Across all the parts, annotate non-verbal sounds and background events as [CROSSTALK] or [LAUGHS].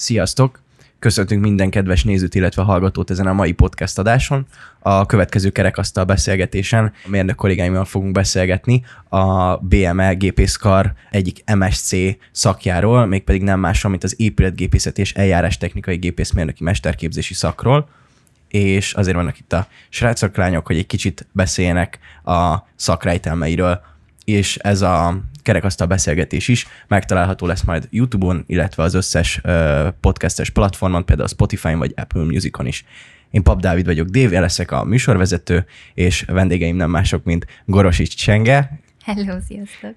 Sziasztok! Köszöntünk minden kedves nézőt, illetve hallgatót ezen a mai podcast adáson. A következő kerekasztal beszélgetésen a mérnök kollégáimmal fogunk beszélgetni a BME gépészkar egyik MSC szakjáról, mégpedig nem másról, mint az épületgépészet és eljárás technikai gépészmérnöki mesterképzési szakról és azért vannak itt a srácok, lányok, hogy egy kicsit beszéljenek a szakrejtelmeiről, és ez a kerekasztal beszélgetés is megtalálható lesz majd YouTube-on, illetve az összes podcastes platformon, például Spotify-on vagy Apple Music-on is. Én Pap Dávid vagyok, Dév, leszek a műsorvezető, és vendégeim nem mások, mint Gorosics Csenge. Hello, sziasztok!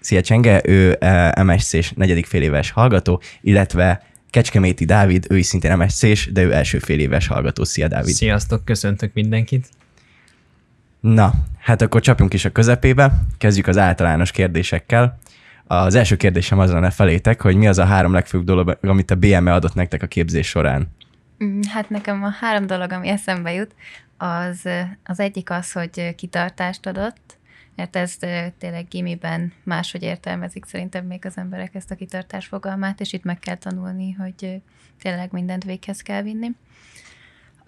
Szia Csenge, ő msc és negyedik éves hallgató, illetve Kecskeméti Dávid, ő is szintén MSC-s, de ő első éves hallgató. Szia Dávid! Sziasztok, köszöntök mindenkit! Na, hát akkor csapjunk is a közepébe, kezdjük az általános kérdésekkel. Az első kérdésem az lenne felétek, hogy mi az a három legfőbb dolog, amit a BME adott nektek a képzés során? Mm, hát nekem a három dolog, ami eszembe jut, az, az egyik az, hogy kitartást adott, mert ez tényleg gimiben máshogy értelmezik szerintem még az emberek ezt a kitartás fogalmát, és itt meg kell tanulni, hogy tényleg mindent véghez kell vinni.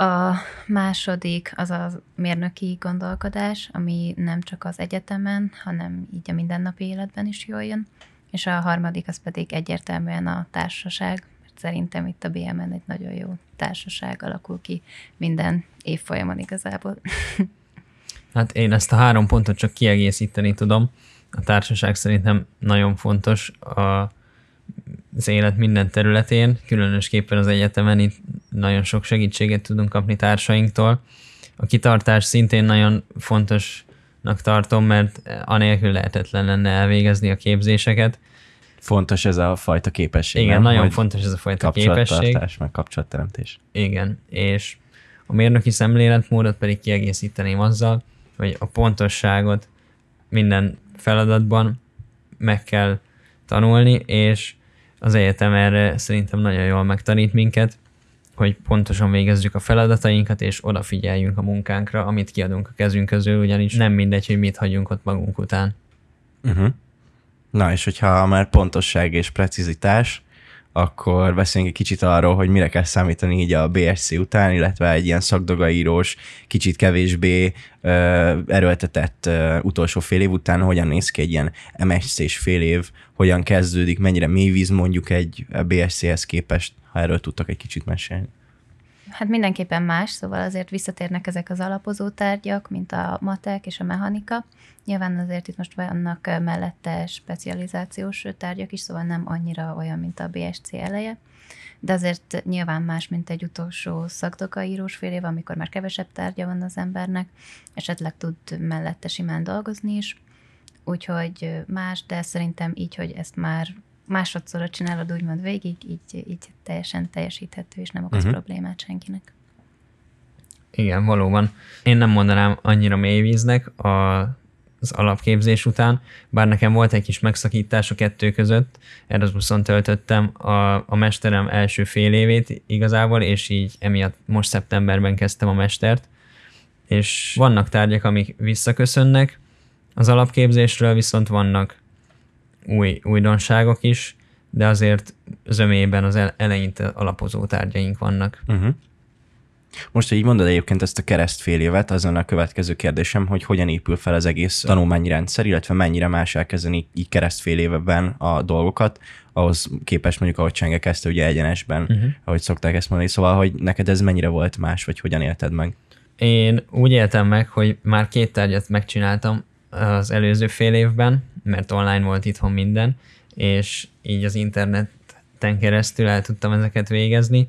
A második az a mérnöki gondolkodás, ami nem csak az egyetemen, hanem így a mindennapi életben is jól jön. És a harmadik az pedig egyértelműen a társaság, mert szerintem itt a BMN egy nagyon jó társaság alakul ki minden évfolyamon igazából. [LAUGHS] Hát én ezt a három pontot csak kiegészíteni tudom. A társaság szerintem nagyon fontos. A, az élet minden területén, különösképpen az egyetemen itt nagyon sok segítséget tudunk kapni társainktól. A kitartás szintén nagyon fontosnak tartom, mert anélkül lehetetlen lenne elvégezni a képzéseket. Fontos ez a fajta képesség. Igen, nem? nagyon Hogy fontos ez a fajta képesség. meg kapcsolatteremtés. Igen, és a mérnöki szemléletmódot pedig kiegészíteném azzal, hogy a pontosságot minden feladatban meg kell tanulni, és az egyetem erre szerintem nagyon jól megtanít minket, hogy pontosan végezzük a feladatainkat, és odafigyeljünk a munkánkra, amit kiadunk a kezünk közül, ugyanis nem mindegy, hogy mit hagyunk ott magunk után. Uh-huh. Na, és hogyha már pontosság és precizitás, akkor beszéljünk egy kicsit arról, hogy mire kell számítani így a BSC után, illetve egy ilyen szakdogaírós, kicsit kevésbé ö, erőltetett ö, utolsó fél év után, hogyan néz ki egy ilyen MSC-s fél év, hogyan kezdődik, mennyire mély víz mondjuk egy BSC-hez képest, ha erről tudtak egy kicsit mesélni. Hát mindenképpen más, szóval azért visszatérnek ezek az alapozó tárgyak, mint a matek és a mechanika. Nyilván azért itt most vannak mellette specializációs tárgyak is, szóval nem annyira olyan, mint a BSC eleje, de azért nyilván más, mint egy utolsó szakdokaírós fél év, amikor már kevesebb tárgya van az embernek, esetleg tud mellette simán dolgozni is, úgyhogy más, de szerintem így, hogy ezt már másodszorra csinálod úgymond végig, így, így teljesen teljesíthető, és nem okoz uh-huh. problémát senkinek. Igen, valóban. Én nem mondanám annyira mélyvíznek a, az alapképzés után, bár nekem volt egy kis megszakítás a kettő között, Erasmuson töltöttem a, a mesterem első fél évét igazából, és így emiatt most szeptemberben kezdtem a mestert, és vannak tárgyak, amik visszaköszönnek, az alapképzésről viszont vannak új újdonságok is, de azért zömében az eleinte alapozó tárgyaink vannak. Uh-huh. Most, hogy így mondod egyébként ezt a évet, azon a következő kérdésem, hogy hogyan épül fel az egész tanulmányrendszer, illetve mennyire más elkezdeni így keresztféléveben a dolgokat, ahhoz képest mondjuk, ahogy Csenge kezdte ugye egyenesben, uh-huh. ahogy szokták ezt mondani. Szóval, hogy neked ez mennyire volt más, vagy hogyan élted meg? Én úgy éltem meg, hogy már két tárgyat megcsináltam az előző fél évben, mert online volt itthon minden, és így az interneten keresztül el tudtam ezeket végezni,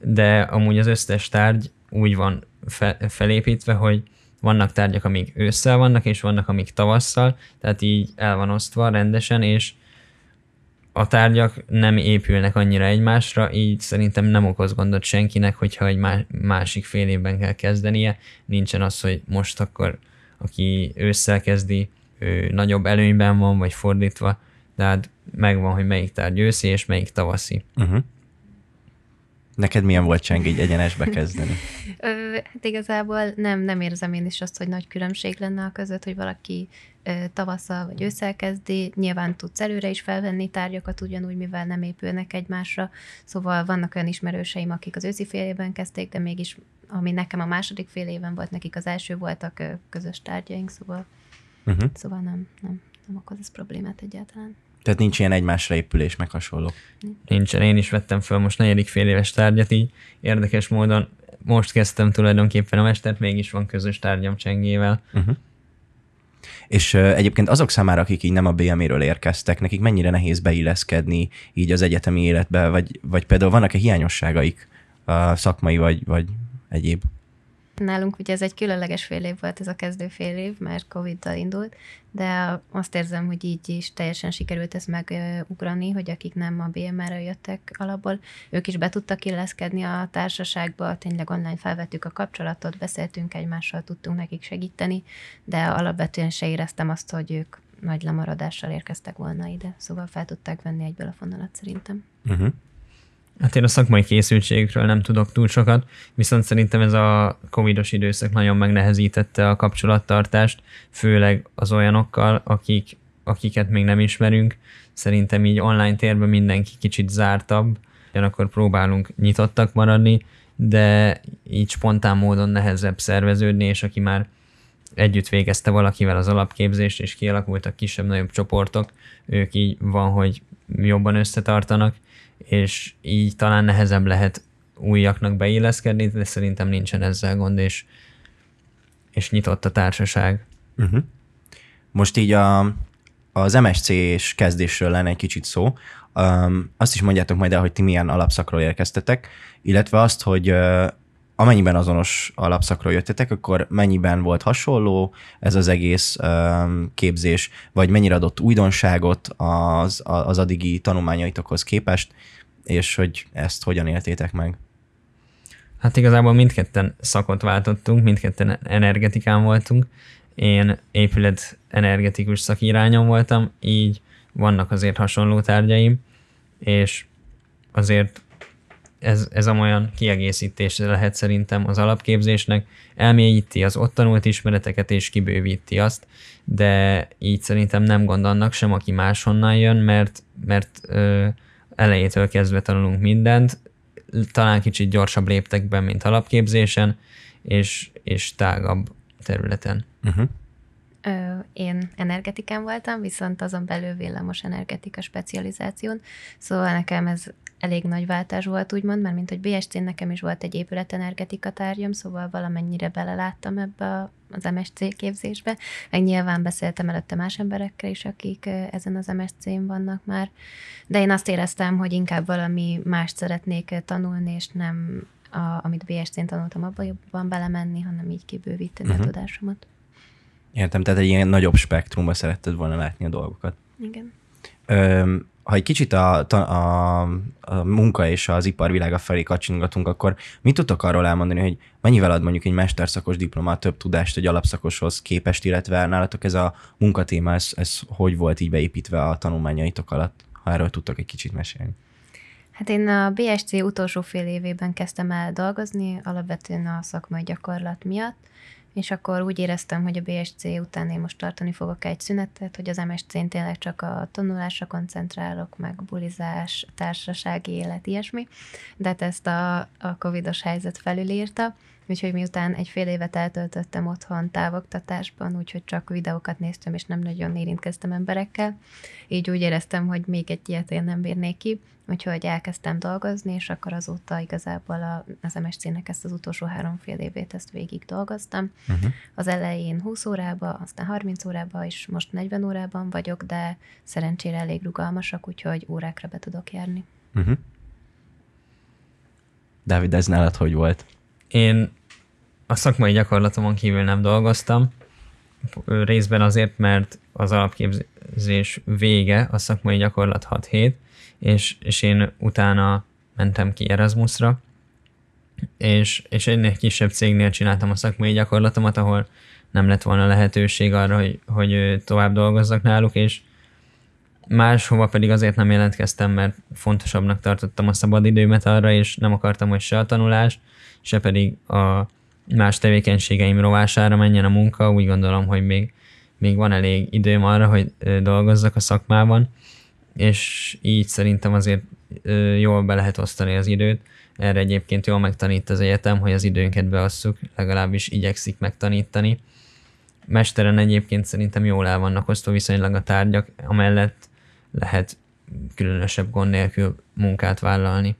de amúgy az összes tárgy úgy van fe, felépítve, hogy vannak tárgyak, amik ősszel vannak, és vannak, amik tavasszal, tehát így el van osztva rendesen, és a tárgyak nem épülnek annyira egymásra, így szerintem nem okoz gondot senkinek, hogyha egy másik fél évben kell kezdenie. Nincsen az, hogy most akkor, aki ősszel kezdi, ő nagyobb előnyben van, vagy fordítva, de hát megvan, hogy melyik tárgy őszi és melyik tavaszi. Uh-huh. Neked milyen volt cseng így egyenesbe kezdeni? hát igazából nem, nem érzem én is azt, hogy nagy különbség lenne a között, hogy valaki tavasszal vagy ősszel kezdi, nyilván tudsz előre is felvenni tárgyakat ugyanúgy, mivel nem épülnek egymásra, szóval vannak olyan ismerőseim, akik az őszi fél évben kezdték, de mégis ami nekem a második fél éven volt, nekik az első voltak közös tárgyaink, szóval Uh-huh. Szóval nem, nem, nem okoz ez problémát egyáltalán. Tehát nincs ilyen egymásra épülés, meg hasonló. Nincsen, én is vettem föl most negyedik fél éves tárgyat, így érdekes módon most kezdtem tulajdonképpen a mestert, mégis van közös tárgyam Csengével. Uh-huh. És uh, egyébként azok számára, akik így nem a BMI-ről érkeztek, nekik mennyire nehéz beilleszkedni így az egyetemi életbe, vagy, vagy például vannak-e hiányosságaik uh, szakmai vagy, vagy egyéb? nálunk ugye ez egy különleges fél év volt ez a kezdő fél év, mert Covid-dal indult, de azt érzem, hogy így is teljesen sikerült ezt megugrani, hogy akik nem a BMR-re jöttek alapból, ők is be tudtak illeszkedni a társaságba, tényleg online felvettük a kapcsolatot, beszéltünk egymással, tudtunk nekik segíteni, de alapvetően se éreztem azt, hogy ők nagy lemaradással érkeztek volna ide, szóval fel tudták venni egyből a fonalat szerintem. Uh-huh. Hát én a szakmai készültségükről nem tudok túl sokat, viszont szerintem ez a covidos időszak nagyon megnehezítette a kapcsolattartást, főleg az olyanokkal, akik, akiket még nem ismerünk. Szerintem így online térben mindenki kicsit zártabb, ugyanakkor próbálunk nyitottak maradni, de így spontán módon nehezebb szerveződni, és aki már együtt végezte valakivel az alapképzést, és kialakultak kisebb-nagyobb csoportok, ők így van, hogy jobban összetartanak, és így talán nehezebb lehet újaknak beilleszkedni, de szerintem nincsen ezzel gond, és, és nyitott a társaság. Uh-huh. Most így a, az msc és kezdésről lenne egy kicsit szó. Um, azt is mondjátok majd el, hogy ti milyen alapszakról érkeztetek, illetve azt, hogy uh, amennyiben azonos alapszakról jöttetek, akkor mennyiben volt hasonló ez az egész képzés, vagy mennyire adott újdonságot az, az addigi tanulmányaitokhoz képest, és hogy ezt hogyan éltétek meg? Hát igazából mindketten szakot váltottunk, mindketten energetikán voltunk. Én épület energetikus szakirányon voltam, így vannak azért hasonló tárgyaim, és azért ez, ez olyan kiegészítés lehet szerintem az alapképzésnek, elmélyíti az ott tanult ismereteket és kibővíti azt, de így szerintem nem gond annak sem, aki máshonnan jön, mert, mert ö, elejétől kezdve tanulunk mindent, talán kicsit gyorsabb léptekben, mint alapképzésen, és, és tágabb területen. Uh-huh én energetikán voltam, viszont azon belül villamos energetika specializáción, szóval nekem ez elég nagy váltás volt, úgymond, mert mint hogy BSC-n nekem is volt egy épületenergetika tárgyam, szóval valamennyire beleláttam ebbe az MSC képzésbe, meg nyilván beszéltem előtte más emberekkel is, akik ezen az MSC-n vannak már, de én azt éreztem, hogy inkább valami mást szeretnék tanulni, és nem a, amit BSC-n tanultam, abban jobban belemenni, hanem így kibővíteni uh-huh. a mhm. tudásomat. Értem, tehát egy ilyen nagyobb spektrumba szeretted volna látni a dolgokat. Igen. Ö, ha egy kicsit a, a, a munka és az iparvilága felé kacsingatunk, akkor mit tudtok arról elmondani, hogy mennyivel ad mondjuk egy mesterszakos diplomát több tudást egy alapszakoshoz képest, illetve nálatok ez a munkatéma, ez, ez hogy volt így beépítve a tanulmányaitok alatt, ha erről tudtok egy kicsit mesélni? Hát én a BSC utolsó fél évében kezdtem el dolgozni, alapvetően a szakmai gyakorlat miatt, és akkor úgy éreztem, hogy a BSC után én most tartani fogok egy szünetet, hogy az MSC-n tényleg csak a tanulásra koncentrálok, meg bulizás, társasági élet, ilyesmi, de hát ezt a, a covidos helyzet felülírta, Úgyhogy miután egy fél évet eltöltöttem otthon távoktatásban, úgyhogy csak videókat néztem, és nem nagyon érintkeztem emberekkel, így úgy éreztem, hogy még egy ilyet én nem bírnék ki, úgyhogy elkezdtem dolgozni, és akkor azóta igazából a, az MSC-nek ezt az utolsó három fél évét ezt végig dolgoztam. Uh-huh. Az elején 20 órába, aztán 30 órába, és most 40 órában vagyok, de szerencsére elég rugalmasak, úgyhogy órákra be tudok járni. Uh-huh. Dávid, ez nálad hogy volt? Én a szakmai gyakorlatomon kívül nem dolgoztam, részben azért, mert az alapképzés vége, a szakmai gyakorlat 6 hét, és, és én utána mentem ki Erasmusra, és, és ennél kisebb cégnél csináltam a szakmai gyakorlatomat, ahol nem lett volna lehetőség arra, hogy, hogy tovább dolgozzak náluk, és Máshova pedig azért nem jelentkeztem, mert fontosabbnak tartottam a szabadidőmet arra, és nem akartam, hogy se a tanulás, se pedig a más tevékenységeim rovására menjen a munka. Úgy gondolom, hogy még, még van elég időm arra, hogy dolgozzak a szakmában, és így szerintem azért jól be lehet osztani az időt. Erre egyébként jól megtanít az egyetem, hogy az időnket beasszuk, legalábbis igyekszik megtanítani. Mesteren egyébként szerintem jól el vannak osztva viszonylag a tárgyak, amellett lehet különösebb gond nélkül munkát vállalni.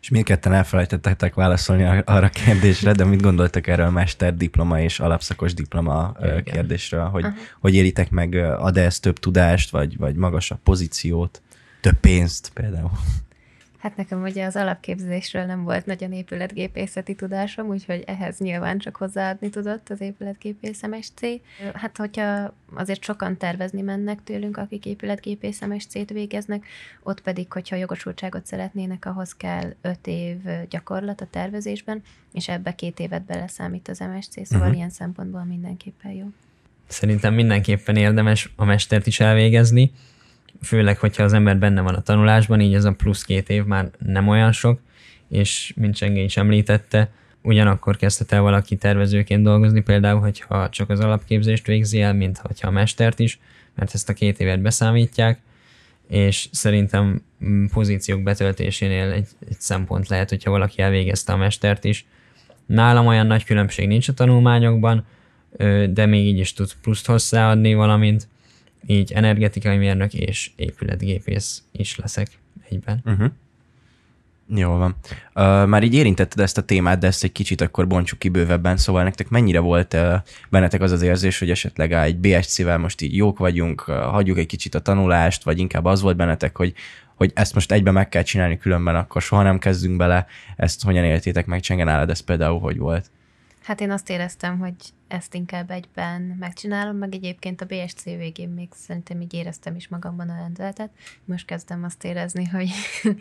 És mindketten elfelejtettek válaszolni arra a kérdésre, de mit gondoltak erről a mesterdiploma és alapszakos diploma Igen. kérdésről, hogy Aha. hogy éritek meg, ad-e ez több tudást, vagy, vagy magasabb pozíciót, több pénzt például? Hát nekem ugye az alapképzésről nem volt nagyon épületgépészeti tudásom, úgyhogy ehhez nyilván csak hozzáadni tudott az épületgépész MSC. Hát hogyha azért sokan tervezni mennek tőlünk, akik épületgépész MSC-t végeznek, ott pedig, hogyha jogosultságot szeretnének, ahhoz kell öt év gyakorlat a tervezésben, és ebbe két évet beleszámít az MSC, szóval uh-huh. ilyen szempontból mindenképpen jó. Szerintem mindenképpen érdemes a mestert is elvégezni főleg, hogyha az ember benne van a tanulásban, így ez a plusz két év már nem olyan sok, és mint Csengé is említette, ugyanakkor kezdhet el valaki tervezőként dolgozni, például, hogyha csak az alapképzést végzi el, mint hogyha a mestert is, mert ezt a két évet beszámítják, és szerintem mm, pozíciók betöltésénél egy, egy szempont lehet, hogyha valaki elvégezte a mestert is. Nálam olyan nagy különbség nincs a tanulmányokban, de még így is tud pluszt hozzáadni, valamint így energetikai mérnök és épületgépész is leszek egyben. Uh-huh. Mhm. Jó van. Uh, már így érintetted ezt a témát, de ezt egy kicsit akkor bontsuk ki bővebben, szóval nektek mennyire volt uh, bennetek az az érzés, hogy esetleg egy BSC-vel most így jók vagyunk, uh, hagyjuk egy kicsit a tanulást, vagy inkább az volt bennetek, hogy hogy ezt most egybe meg kell csinálni, különben akkor soha nem kezdünk bele, ezt hogyan éltétek meg, Csengen nálad ez például hogy volt? Hát én azt éreztem, hogy ezt inkább egyben megcsinálom, meg egyébként a BSC végén még szerintem így éreztem is magamban a rendeletet. Most kezdem azt érezni, hogy [LAUGHS]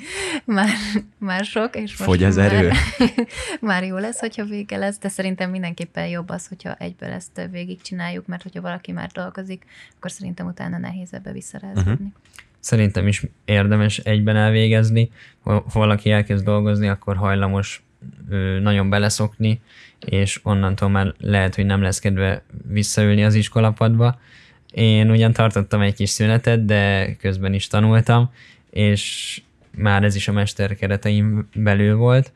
már, már sok, és most Fogy az már, erő. [LAUGHS] már jó lesz, hogyha vége lesz, de szerintem mindenképpen jobb az, hogyha egyből ezt végigcsináljuk, mert hogyha valaki már dolgozik, akkor szerintem utána nehéz ebbe visszarázódni. Uh-huh. Szerintem is érdemes egyben elvégezni, ha valaki elkezd dolgozni, akkor hajlamos nagyon beleszokni, és onnantól már lehet, hogy nem lesz kedve visszaülni az iskolapadba. Én ugyan tartottam egy kis szünetet, de közben is tanultam, és már ez is a mester kereteim belül volt,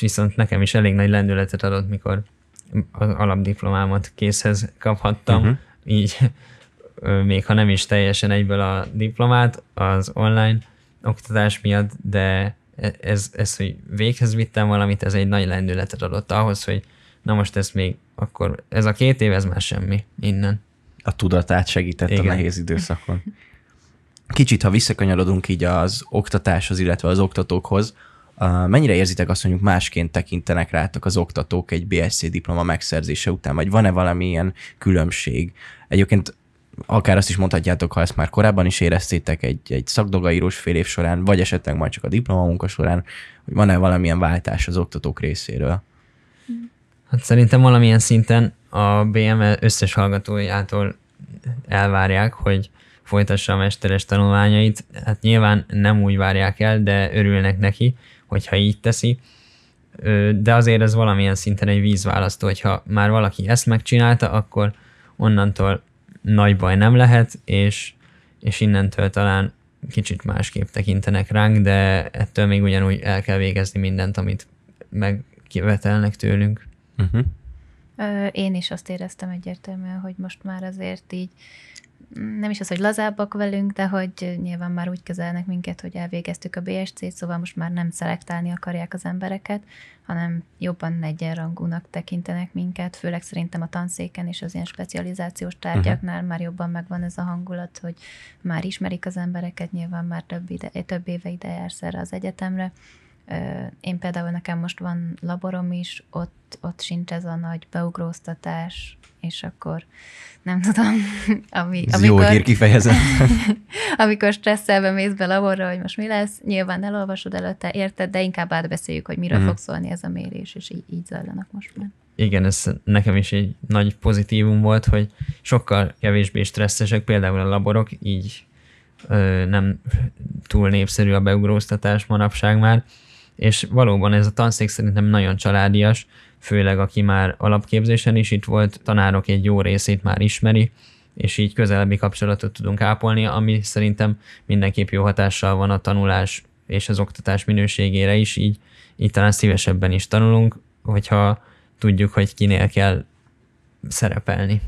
viszont nekem is elég nagy lendületet adott, mikor az alapdiplomámat készhez kaphattam, uh-huh. így még ha nem is teljesen egyből a diplomát az online oktatás miatt, de ez, ez, hogy véghez vittem valamit, ez egy nagy lendületet adott ahhoz, hogy na most ez még akkor, ez a két év, ez már semmi innen. A tudatát segített Igen. a nehéz időszakon. Kicsit, ha visszakanyarodunk így az oktatáshoz, illetve az oktatókhoz, mennyire érzitek azt, hogy másként tekintenek rátok az oktatók egy BSC diploma megszerzése után, vagy van-e valamilyen különbség? Egyébként akár azt is mondhatjátok, ha ezt már korábban is éreztétek egy, egy szakdogaírós fél év során, vagy esetleg majd csak a diplomamunka során, hogy van-e valamilyen váltás az oktatók részéről? Hát szerintem valamilyen szinten a BME összes hallgatójától elvárják, hogy folytassa a mesteres tanulmányait. Hát nyilván nem úgy várják el, de örülnek neki, hogyha így teszi. De azért ez valamilyen szinten egy vízválasztó, hogyha már valaki ezt megcsinálta, akkor onnantól nagy baj nem lehet, és, és innentől talán kicsit másképp tekintenek ránk, de ettől még ugyanúgy el kell végezni mindent, amit megkivetelnek tőlünk. Uh-huh. Én is azt éreztem egyértelműen, hogy most már azért így nem is az, hogy lazábbak velünk, de hogy nyilván már úgy kezelnek minket, hogy elvégeztük a BSC-t, szóval most már nem szelektálni akarják az embereket, hanem jobban egyenrangúnak tekintenek minket, főleg szerintem a tanszéken és az ilyen specializációs tárgyaknál uh-huh. már jobban megvan ez a hangulat, hogy már ismerik az embereket, nyilván már több, ide, több éve ide jársz erre az egyetemre, én például nekem most van laborom is, ott, ott sincs ez a nagy beugróztatás és akkor nem tudom, [LAUGHS] ami, Ez amikor... Jó hír kifejezem. [LAUGHS] amikor stresszelve mész be laborra, hogy most mi lesz, nyilván elolvasod előtte, érted, de inkább átbeszéljük, hogy miről mm. fog szólni ez a mérés, és így, így zajlanak most már. Igen, ez nekem is egy nagy pozitívum volt, hogy sokkal kevésbé stresszesek például a laborok, így ö, nem túl népszerű a beugróztatás manapság már, és valóban ez a tanszék szerintem nagyon családias, főleg aki már alapképzésen is itt volt, tanárok egy jó részét már ismeri, és így közelebbi kapcsolatot tudunk ápolni, ami szerintem mindenképp jó hatással van a tanulás és az oktatás minőségére is, így, így talán szívesebben is tanulunk, hogyha tudjuk, hogy kinél kell szerepelni.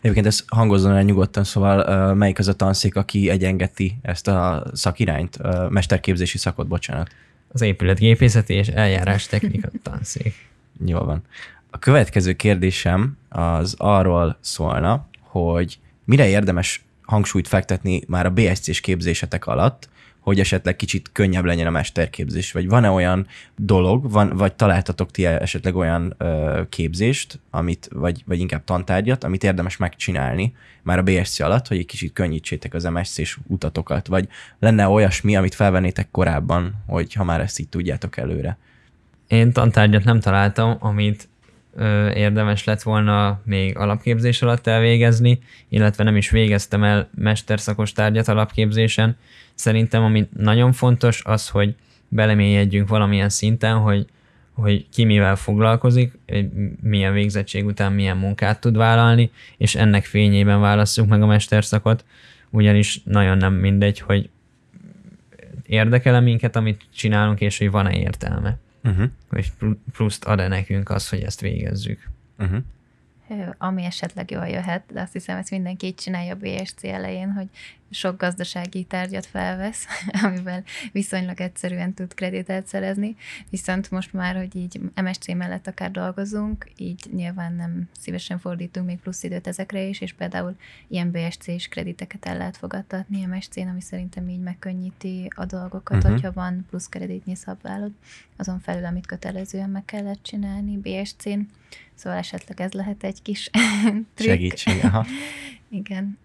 Egyébként ez hangozzon el nyugodtan, szóval melyik az a tanszék, aki egyengeti ezt a szakirányt, mesterképzési szakot, bocsánat? Az épületgépészeti és eljárás technika [LAUGHS] tanszék jó van. A következő kérdésem az arról szólna, hogy mire érdemes hangsúlyt fektetni már a BSC-s képzésetek alatt, hogy esetleg kicsit könnyebb legyen a mesterképzés, vagy van-e olyan dolog, van, vagy találtatok ti esetleg olyan ö, képzést, amit, vagy, vagy inkább tantárgyat, amit érdemes megcsinálni már a BSC alatt, hogy egy kicsit könnyítsétek az MSC-s utatokat, vagy lenne olyasmi, amit felvennétek korábban, hogy ha már ezt így tudjátok előre. Én tantárgyat nem találtam, amit ö, érdemes lett volna még alapképzés alatt elvégezni, illetve nem is végeztem el mesterszakos tárgyat alapképzésen. Szerintem ami nagyon fontos az, hogy belemélyedjünk valamilyen szinten, hogy, hogy ki mivel foglalkozik, milyen végzettség után milyen munkát tud vállalni, és ennek fényében válasszuk meg a mesterszakot, ugyanis nagyon nem mindegy, hogy érdekel minket, amit csinálunk, és hogy van-e értelme uh-huh. és pluszt ad-e nekünk az, hogy ezt végezzük. Uh-huh. Ami esetleg jól jöhet, de azt hiszem, ezt mindenki így csinálja a BSC elején, hogy sok gazdasági tárgyat felvesz, [LAUGHS] amivel viszonylag egyszerűen tud kreditet szerezni, viszont most már, hogy így MSC mellett akár dolgozunk, így nyilván nem szívesen fordítunk még plusz időt ezekre is, és például ilyen BSC-s krediteket el lehet fogadtatni MSC-n, ami szerintem így megkönnyíti a dolgokat, uh-huh. hogyha van plusz kreditnyi szabválod, azon felül, amit kötelezően meg kellett csinálni BSC-n, szóval esetleg ez lehet egy kis [LAUGHS] trükk. Segítség, aha. [LAUGHS] igen.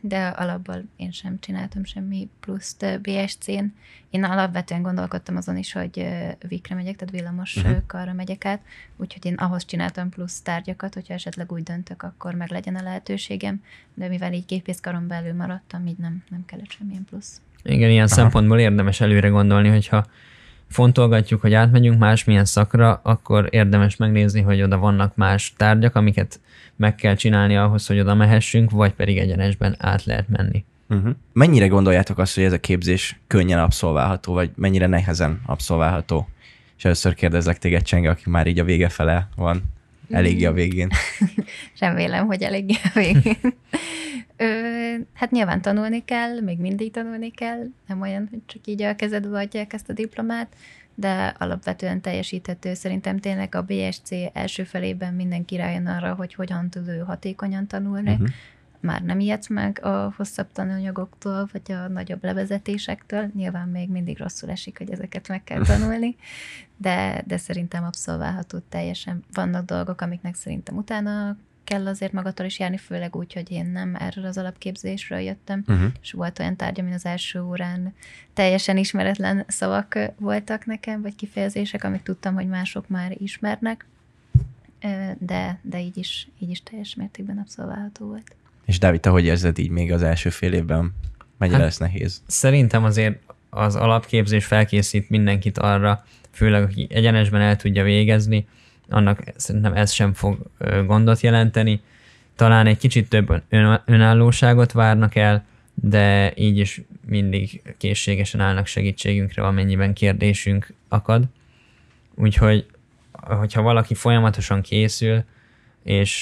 De alapból én sem csináltam semmi pluszt BSC-n. Én alapvetően gondolkodtam azon is, hogy vikre megyek, tehát villamos uh-huh. karra megyek át, úgyhogy én ahhoz csináltam plusz tárgyakat, hogyha esetleg úgy döntök, akkor meg legyen a lehetőségem, de mivel így képészkaron belül maradtam, így nem, nem kellett semmilyen plusz. Igen, ilyen Aha. szempontból érdemes előre gondolni, hogyha fontolgatjuk, hogy átmegyünk másmilyen szakra, akkor érdemes megnézni, hogy oda vannak más tárgyak, amiket meg kell csinálni ahhoz, hogy oda mehessünk, vagy pedig egyenesben át lehet menni. Uh-huh. Mennyire gondoljátok azt, hogy ez a képzés könnyen abszolválható, vagy mennyire nehezen abszolválható? És először kérdezlek téged, Csenge, aki már így a vége fele van eléggé a végén. [LAUGHS] Remélem, hogy eléggé a végén. Ö, hát nyilván tanulni kell, még mindig tanulni kell, nem olyan, hogy csak így a kezedbe adják ezt a diplomát, de alapvetően teljesíthető. Szerintem tényleg a BSC első felében mindenki rájön arra, hogy hogyan tud ő hatékonyan tanulni, uh-huh már nem ijedsz meg a hosszabb tananyagoktól, vagy a nagyobb levezetésektől. Nyilván még mindig rosszul esik, hogy ezeket meg kell tanulni, de, de szerintem abszolválható teljesen. Vannak dolgok, amiknek szerintem utána kell azért magatól is járni, főleg úgy, hogy én nem erről az alapképzésről jöttem, uh-huh. és volt olyan tárgy, amin az első órán teljesen ismeretlen szavak voltak nekem, vagy kifejezések, amit tudtam, hogy mások már ismernek, de, de így, is, így is teljes mértékben abszolválható volt. És Dávid, te hogy érzed így még az első fél évben? Mennyire hát, lesz nehéz? Szerintem azért az alapképzés felkészít mindenkit arra, főleg aki egyenesben el tudja végezni, annak szerintem ez sem fog gondot jelenteni. Talán egy kicsit több önállóságot várnak el, de így is mindig készségesen állnak segítségünkre, amennyiben kérdésünk akad. Úgyhogy, hogyha valaki folyamatosan készül, és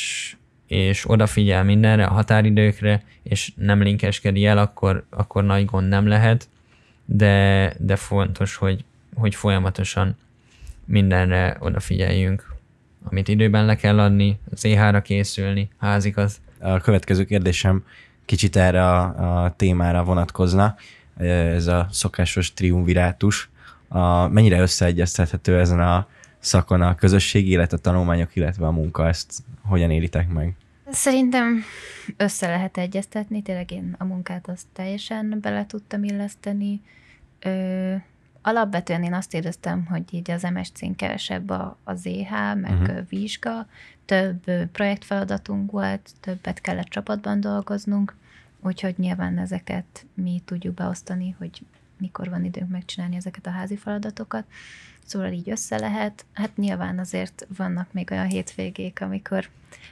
és odafigyel mindenre, a határidőkre, és nem linkeskedi el, akkor, akkor nagy gond nem lehet, de, de fontos, hogy, hogy folyamatosan mindenre odafigyeljünk, amit időben le kell adni, az ra készülni, az. A következő kérdésem kicsit erre a, a témára vonatkozna, ez a szokásos triumvirátus. A, mennyire összeegyeztethető ezen a szakon a közösség, illetve a tanulmányok, illetve a munka, ezt hogyan élitek meg? Szerintem össze lehet egyeztetni, tényleg én a munkát azt teljesen bele tudtam illeszteni. Ö, alapvetően én azt éreztem, hogy így az MSC-n kevesebb a, a ZH, meg uh-huh. vizsga, több projektfeladatunk volt, többet kellett csapatban dolgoznunk, úgyhogy nyilván ezeket mi tudjuk beosztani, hogy mikor van időnk megcsinálni ezeket a házi feladatokat, szóval így össze lehet. Hát nyilván azért vannak még olyan hétvégék, amikor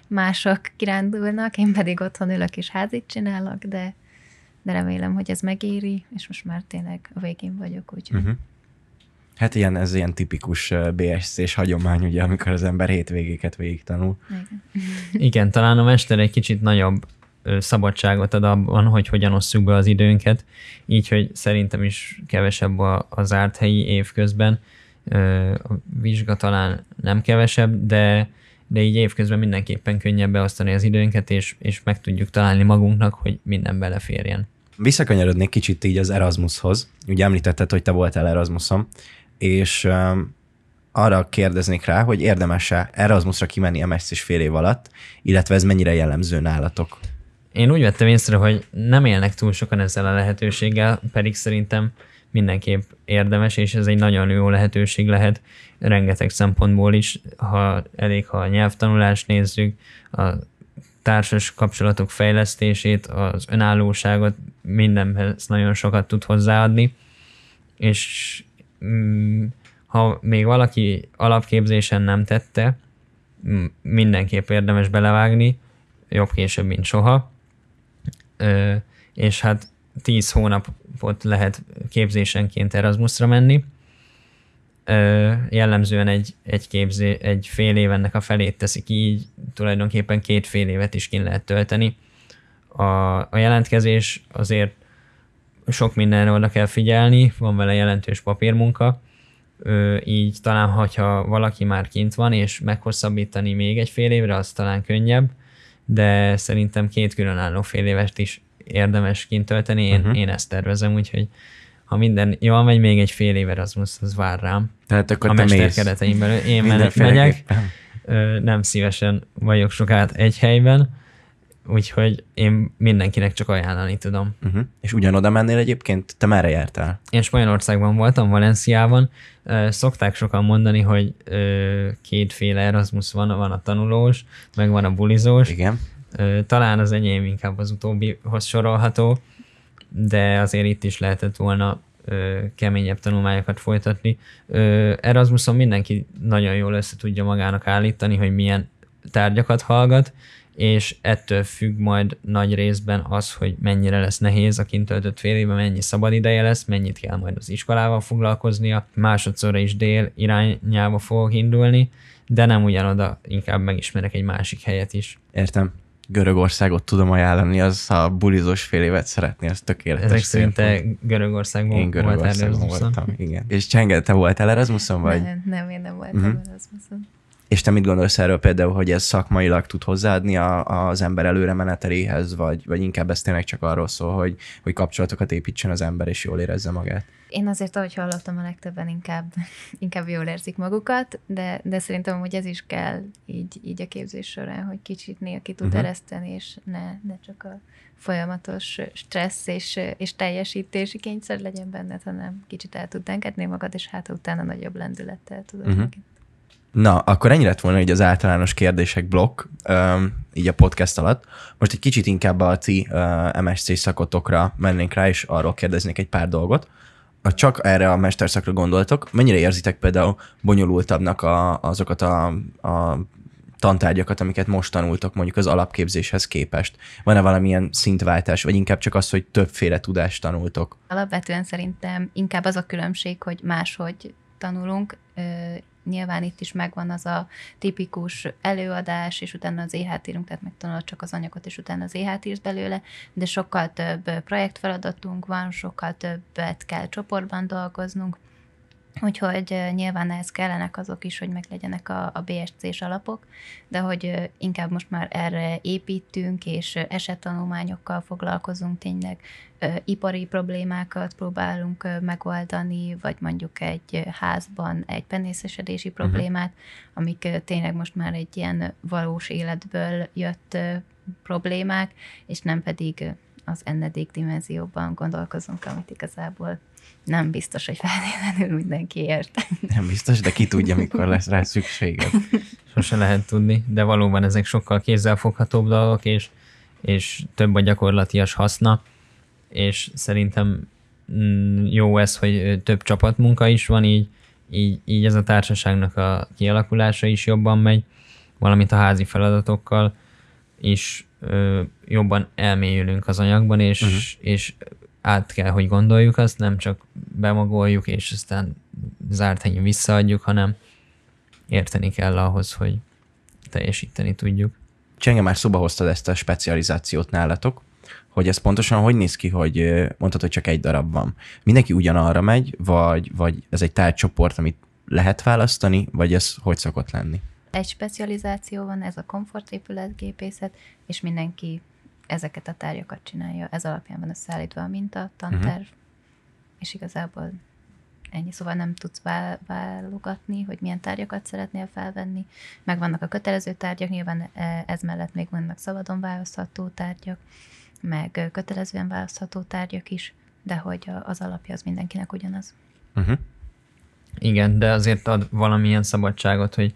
mások kirándulnak, én pedig otthon ülök és házit csinálok, de, de remélem, hogy ez megéri, és most már tényleg a végén vagyok, úgyhogy... Uh-huh. Hát ilyen, ez ilyen tipikus bsc és hagyomány, ugye, amikor az ember hétvégéket végig tanul. Igen. [LAUGHS] Igen, talán a mester egy kicsit nagyobb szabadságot ad abban, hogy hogyan osszuk be az időnket, így, hogy szerintem is kevesebb a, a zárt helyi évközben, a vizsga talán nem kevesebb, de, de így évközben mindenképpen könnyebb beosztani az időnket, és, és meg tudjuk találni magunknak, hogy minden beleférjen. Visszakanyarodnék kicsit így az Erasmushoz. Ugye említetted, hogy te voltál Erasmusom, és um, arra kérdeznék rá, hogy érdemes-e Erasmusra kimenni a is fél év alatt, illetve ez mennyire jellemző nálatok? Én úgy vettem észre, hogy nem élnek túl sokan ezzel a lehetőséggel, pedig szerintem mindenképp érdemes, és ez egy nagyon jó lehetőség lehet rengeteg szempontból is, ha elég, ha a nyelvtanulást nézzük, a társas kapcsolatok fejlesztését, az önállóságot, mindenhez nagyon sokat tud hozzáadni, és mm, ha még valaki alapképzésen nem tette, mindenképp érdemes belevágni, jobb később, mint soha. Ö, és hát 10 hónapot lehet képzésenként Erasmusra menni. jellemzően egy, egy, képzé, egy fél év ennek a felét teszik így, tulajdonképpen két fél évet is ki lehet tölteni. A, a jelentkezés azért sok mindenre oda kell figyelni, van vele jelentős papírmunka, ö, így talán, hogyha valaki már kint van, és meghosszabbítani még egy fél évre, az talán könnyebb, de szerintem két különálló fél évet is érdemes kint tölteni, én, uh-huh. én ezt tervezem, úgyhogy ha minden jól megy, még egy fél az most az vár rám. Tehát akkor a te mész. kereteim belül. Én megyek, nem szívesen vagyok sokát egy helyben, úgyhogy én mindenkinek csak ajánlani tudom. Uh-huh. És ugyanoda mennél egyébként? Te merre jártál? Én Spanyolországban voltam, Valenciában. Szokták sokan mondani, hogy kétféle Erasmus van, van a tanulós, meg van a bulizós. Igen. Talán az enyém inkább az utóbbihoz sorolható, de azért itt is lehetett volna keményebb tanulmányokat folytatni. Erasmuson mindenki nagyon jól össze tudja magának állítani, hogy milyen tárgyakat hallgat, és ettől függ majd nagy részben az, hogy mennyire lesz nehéz a kint töltött fél évben, mennyi szabad ideje lesz, mennyit kell majd az iskolával foglalkoznia, másodszorra is dél irányába fogok indulni, de nem ugyanoda, inkább megismerek egy másik helyet is. Értem. Görögországot tudom ajánlani, az a bulizós fél évet szeretné, az tökéletes. Ezek szerint te Görögországban Én Görögországban voltam, igen. És Csengete volt voltál Erasmuson, vagy? Nem, nem, én nem voltam uh-huh. Erasmuson. És te mit gondolsz erről például, hogy ez szakmailag tud hozzáadni a, az ember előre meneteléhez, vagy, vagy inkább ez tényleg csak arról szól, hogy, hogy kapcsolatokat építsen az ember, és jól érezze magát? Én azért, ahogy hallottam, a legtöbben inkább, [LAUGHS] inkább jól érzik magukat, de, de szerintem hogy ez is kell így, így a képzés során, hogy kicsit néha ki tud uh-huh. ereszteni, és ne, ne csak a folyamatos stressz és, és teljesítési kényszer legyen benned, hanem kicsit el tud engedni magad, és hát utána nagyobb lendülettel tudod uh-huh. Na, akkor ennyi lett volna így az általános kérdések blokk, um, így a podcast alatt. Most egy kicsit inkább a ti uh, MSC szakotokra mennénk rá, és arról kérdeznék egy pár dolgot. Ha csak erre a mesterszakra gondoltok, mennyire érzitek például bonyolultabbnak a, azokat a, a tantárgyakat, amiket most tanultok mondjuk az alapképzéshez képest? Van-e valamilyen szintváltás, vagy inkább csak az, hogy többféle tudást tanultok? Alapvetően szerintem inkább az a különbség, hogy máshogy tanulunk, nyilván itt is megvan az a tipikus előadás, és utána az EHT írunk, tehát megtanulod csak az anyagot, és utána az EHT írsz belőle, de sokkal több projektfeladatunk van, sokkal többet kell csoportban dolgoznunk, Úgyhogy nyilván ehhez kellenek azok is, hogy meglegyenek a, a BSC-s alapok, de hogy inkább most már erre építünk, és esettanulmányokkal foglalkozunk tényleg, ipari problémákat próbálunk megoldani, vagy mondjuk egy házban egy penészesedési mhm. problémát, uh-huh. amik tényleg most már egy ilyen valós életből jött problémák, és nem pedig az ennedék dimenzióban gondolkozunk, amit igazából nem biztos, hogy feltétlenül mindenki ért. Nem biztos, de ki tudja, mikor lesz rá szüksége. Sose lehet tudni, de valóban ezek sokkal kézzelfoghatóbb dolgok, és, és több a gyakorlatias haszna, és szerintem mm, jó ez, hogy több csapatmunka is van, így, így, így ez a társaságnak a kialakulása is jobban megy, valamint a házi feladatokkal is ö, jobban elmélyülünk az anyagban, és, uh-huh. és át kell, hogy gondoljuk azt, nem csak bemagoljuk, és aztán zárt helyen visszaadjuk, hanem érteni kell ahhoz, hogy teljesíteni tudjuk. Csenge, már szóba hoztad ezt a specializációt nálatok, hogy ez pontosan hogy néz ki, hogy mondtad, hogy csak egy darab van. Mindenki ugyanarra megy, vagy, vagy ez egy tárcsoport, amit lehet választani, vagy ez hogy szokott lenni? Egy specializáció van, ez a komfortépületgépészet, és mindenki ezeket a tárgyakat csinálja. Ez alapján van összeállítva a minta, a mhm. tanterv, uh-huh. és igazából ennyi. Szóval nem tudsz válogatni, hogy milyen tárgyakat szeretnél felvenni. Meg vannak a kötelező tárgyak, nyilván e, ez mellett még vannak szabadon választható tárgyak, meg kötelezően választható tárgyak is, de hogy az alapja az mindenkinek ugyanaz. Uh-huh. Igen, de azért ad valamilyen szabadságot, hogy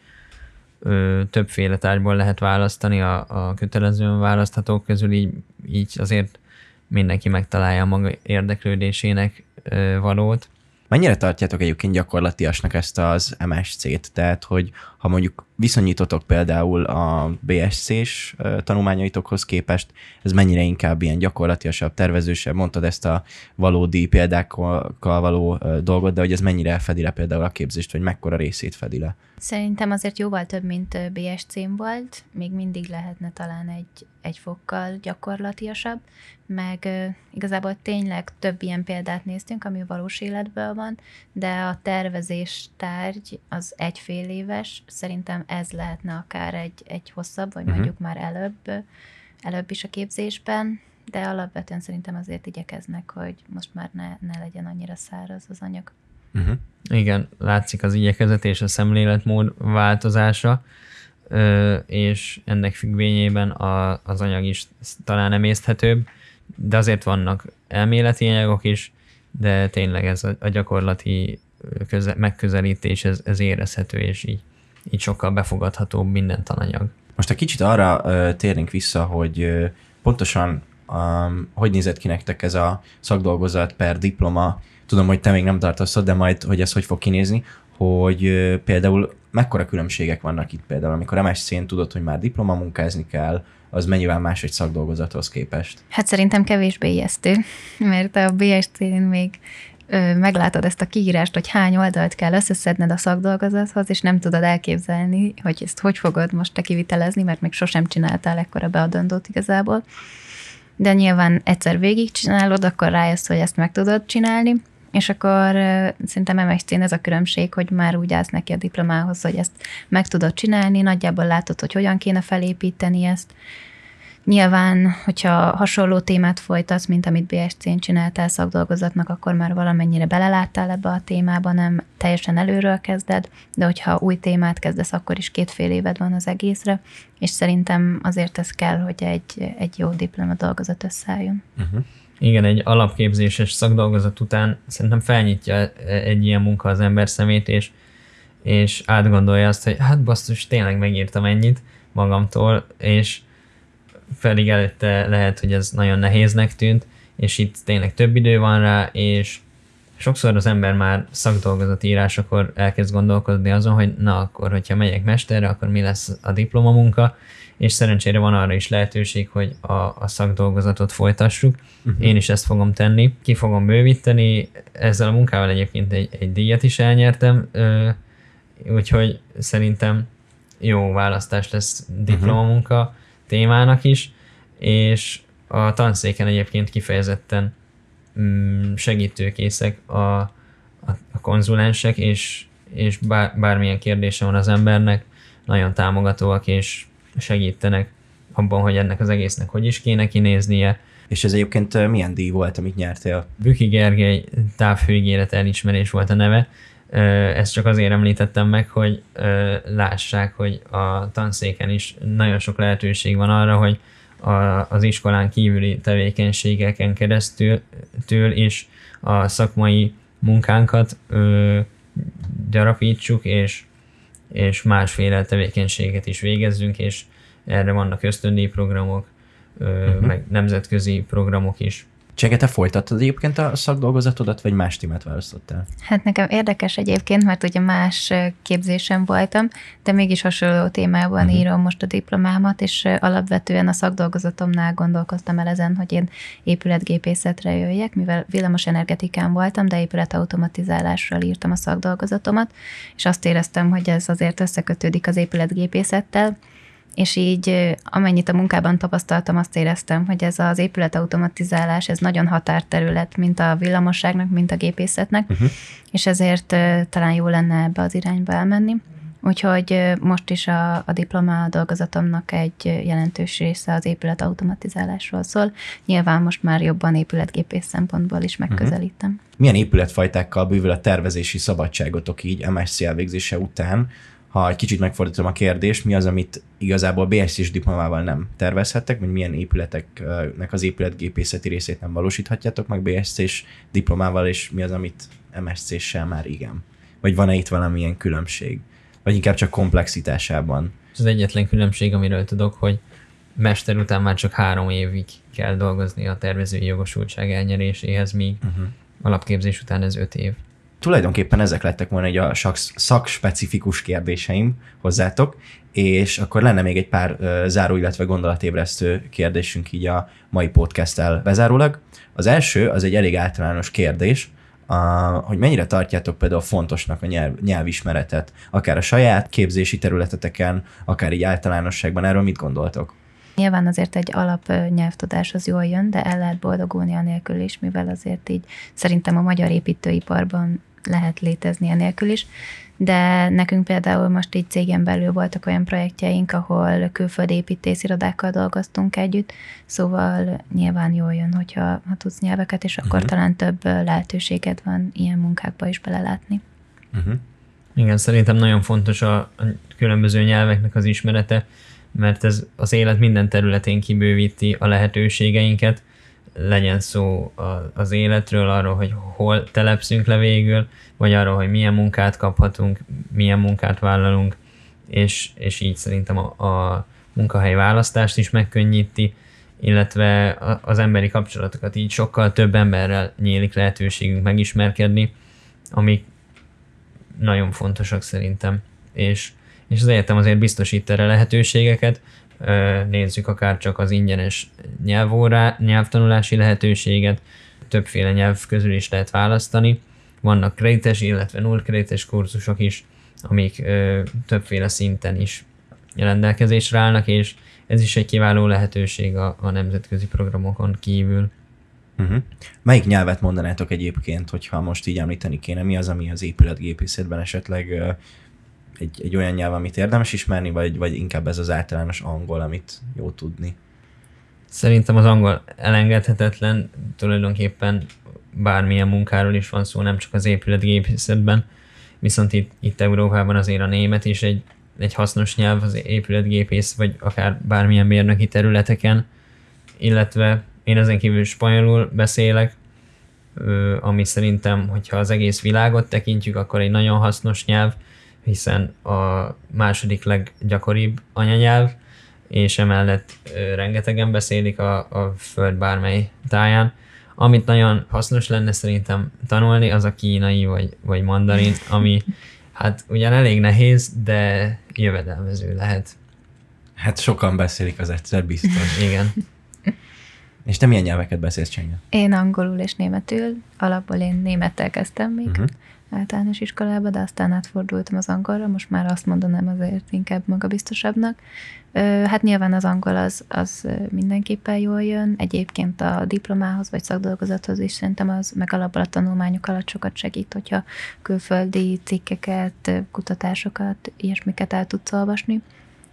ö, többféle tárgyból lehet választani a, a kötelezően választhatók közül, így, így azért mindenki megtalálja a maga érdeklődésének ö, valót. Mennyire tartjátok egyébként gyakorlatiasnak ezt az MSC-t? Tehát, hogy ha mondjuk viszonyítotok például a BSC-s tanulmányaitokhoz képest, ez mennyire inkább ilyen gyakorlatiasabb, tervezősebb, mondtad ezt a valódi példákkal való dolgot, de hogy ez mennyire fedi le például a képzést, vagy mekkora részét fedi le? Szerintem azért jóval több, mint BSC-n volt, még mindig lehetne talán egy, egy fokkal gyakorlatiasabb, meg igazából tényleg több ilyen példát néztünk, ami a valós életből van, de a tervezés tárgy az egyfél éves, szerintem ez lehetne akár egy, egy hosszabb, vagy uh-huh. mondjuk már előbb, előbb is a képzésben, de alapvetően szerintem azért igyekeznek, hogy most már ne, ne legyen annyira száraz az anyag. Uh-huh. Igen, látszik az igyekezet és a szemléletmód változása, és ennek függvényében a, az anyag is talán emészthetőbb, de azért vannak elméleti anyagok is, de tényleg ez a, a gyakorlati köze, megközelítés, ez, ez érezhető, és így így sokkal befogadhatóbb minden tananyag. Most egy kicsit arra ö, térnénk vissza, hogy ö, pontosan um, hogy nézett ki nektek ez a szakdolgozat per diploma, tudom, hogy te még nem tartasz de majd, hogy ez hogy fog kinézni, hogy ö, például mekkora különbségek vannak itt például, amikor MSC-n tudod, hogy már diploma munkázni kell, az mennyivel más egy szakdolgozathoz képest? Hát szerintem kevésbé ijesztő, mert a BSC-n még meglátod ezt a kiírást, hogy hány oldalt kell összeszedned a szakdolgozathoz, és nem tudod elképzelni, hogy ezt hogy fogod most te kivitelezni, mert még sosem csináltál ekkora beadandót igazából. De nyilván egyszer végigcsinálod, akkor rájössz, hogy ezt meg tudod csinálni, és akkor szerintem MSC-n ez a különbség, hogy már úgy állsz neki a diplomához, hogy ezt meg tudod csinálni, nagyjából látod, hogy hogyan kéne felépíteni ezt, Nyilván, hogyha hasonló témát folytatsz, mint amit BSC-n csináltál szakdolgozatnak, akkor már valamennyire beleláttál ebbe a témába, nem teljesen előről kezded, de hogyha új témát kezdesz, akkor is két-fél éved van az egészre, és szerintem azért ez kell, hogy egy, egy jó diploma dolgozat összeálljon. Uh-huh. Igen, egy alapképzéses szakdolgozat után szerintem felnyitja egy ilyen munka az ember szemét, és, és átgondolja azt, hogy hát basszus, tényleg megírtam ennyit magamtól, és felig előtte lehet, hogy ez nagyon nehéznek tűnt, és itt tényleg több idő van rá, és sokszor az ember már szakdolgozati írásakor elkezd gondolkodni azon, hogy na akkor, hogyha megyek mesterre, akkor mi lesz a diplomamunka, és szerencsére van arra is lehetőség, hogy a, a szakdolgozatot folytassuk. Uh-huh. Én is ezt fogom tenni, ki fogom bővíteni, ezzel a munkával egyébként egy, egy díjat is elnyertem, ö, úgyhogy szerintem jó választás lesz mhm. diplomamunka, uh-huh témának is, és a tanszéken egyébként kifejezetten mm, segítőkészek a, a, a konzulensek, és, és bár, bármilyen kérdése van az embernek, nagyon támogatóak és segítenek abban, hogy ennek az egésznek hogy is kéne kinéznie. És ez egyébként milyen díj volt, amit nyertél? Büki Gergely távhőgéret elismerés volt a neve, ezt csak azért említettem meg, hogy lássák, hogy a tanszéken is nagyon sok lehetőség van arra, hogy a, az iskolán kívüli tevékenységeken keresztül től is a szakmai munkánkat ö, gyarapítsuk, és, és másféle tevékenységet is végezzünk, és erre vannak ösztöndíjprogramok, ö, uh-huh. meg nemzetközi programok is. Csege, te folytattad egyébként a szakdolgozatodat, vagy más témát választottál? Hát nekem érdekes egyébként, mert ugye más képzésen voltam, de mégis hasonló témában uh-huh. írom most a diplomámat, és alapvetően a szakdolgozatomnál gondolkoztam el ezen, hogy én épületgépészetre jöjjek, mivel villamos energetikán voltam, de épületautomatizálásról írtam a szakdolgozatomat, és azt éreztem, hogy ez azért összekötődik az épületgépészettel, és így amennyit a munkában tapasztaltam, azt éreztem, hogy ez az épületautomatizálás, ez nagyon határterület, mint a villamosságnak, mint a gépészetnek, uh-huh. és ezért talán jó lenne ebbe az irányba elmenni. Úgyhogy most is a, a diplomá dolgozatomnak egy jelentős része az épület automatizálásról szól. Nyilván most már jobban épületgépész szempontból is mhm. megközelítem. Uh-huh. Milyen épületfajtákkal bővül a tervezési szabadságotok így MSC elvégzése után? ha egy kicsit megfordítom a kérdést, mi az, amit igazából BSC-s diplomával nem tervezhettek, vagy milyen épületeknek az épületgépészeti részét nem valósíthatjátok meg BSC-s diplomával, és mi az, amit MSC-ssel már igen? Vagy van-e itt valamilyen különbség? Vagy inkább csak komplexitásában? Ez az egyetlen különbség, amiről tudok, hogy mester után már csak három évig kell dolgozni a tervezői jogosultság elnyeréséhez, míg uh-huh. alapképzés után ez öt év tulajdonképpen ezek lettek volna egy a szakspecifikus kérdéseim hozzátok, és akkor lenne még egy pár záró, illetve gondolatébresztő kérdésünk így a mai podcasttel bezárólag. Az első, az egy elég általános kérdés, a, hogy mennyire tartjátok például fontosnak a nyelv, nyelvismeretet, akár a saját képzési területeteken, akár így általánosságban, erről mit gondoltok? Nyilván azért egy alap nyelvtudás az jól jön, de el lehet boldogulni anélkül is, mivel azért így szerintem a magyar építőiparban lehet létezni nélkül is, de nekünk például most így cégen belül voltak olyan projektjeink, ahol külföldi építészirodákkal dolgoztunk együtt, szóval nyilván jól jön, hogyha ha tudsz nyelveket, és akkor uh-huh. talán több lehetőséged van ilyen munkákba is belelátni. Uh-huh. Igen, szerintem nagyon fontos a, a különböző nyelveknek az ismerete, mert ez az élet minden területén kibővíti a lehetőségeinket, legyen szó az életről, arról, hogy hol telepszünk le végül, vagy arról, hogy milyen munkát kaphatunk, milyen munkát vállalunk, és, és így szerintem a, a munkahely választást is megkönnyíti, illetve az emberi kapcsolatokat így sokkal több emberrel nyílik lehetőségünk megismerkedni, amik nagyon fontosak szerintem. És és az egyetem azért biztosít erre lehetőségeket, nézzük akár csak az ingyenes nyelvórá, nyelvtanulási lehetőséget, többféle nyelv közül is lehet választani. Vannak kredites illetve nullkredites kurzusok is, amik ö, többféle szinten is rendelkezésre állnak, és ez is egy kiváló lehetőség a, a nemzetközi programokon kívül. Uh-huh. Melyik nyelvet mondanátok egyébként, hogyha most így említeni kéne, mi az, ami az épületgépészetben esetleg egy, egy olyan nyelv, amit érdemes ismerni, vagy, vagy inkább ez az általános angol, amit jó tudni? Szerintem az angol elengedhetetlen, tulajdonképpen bármilyen munkáról is van szó, nem csak az épületgépészetben, viszont itt, itt Európában azért a német is egy, egy hasznos nyelv az épületgépész, vagy akár bármilyen mérnöki területeken, illetve én ezen kívül spanyolul beszélek, ami szerintem, hogyha az egész világot tekintjük, akkor egy nagyon hasznos nyelv, hiszen a második leggyakoribb anyanyelv, és emellett rengetegen beszélik a, a föld bármely táján. Amit nagyon hasznos lenne szerintem tanulni, az a kínai vagy, vagy mandarin, ami hát ugyan elég nehéz, de jövedelmező lehet. Hát sokan beszélik, az egyszer biztos. Igen. És te milyen nyelveket beszélsz, Csenge? Én angolul és németül. Alapból én némettel kezdtem még uh-huh. általános iskolába, de aztán átfordultam az angolra. Most már azt mondanám azért inkább magabiztosabbnak. Hát nyilván az angol az, az mindenképpen jól jön. Egyébként a diplomához vagy szakdolgozathoz is szerintem az meg alapból a tanulmányok alatt sokat segít, hogyha külföldi cikkeket, kutatásokat, ilyesmiket el tudsz olvasni.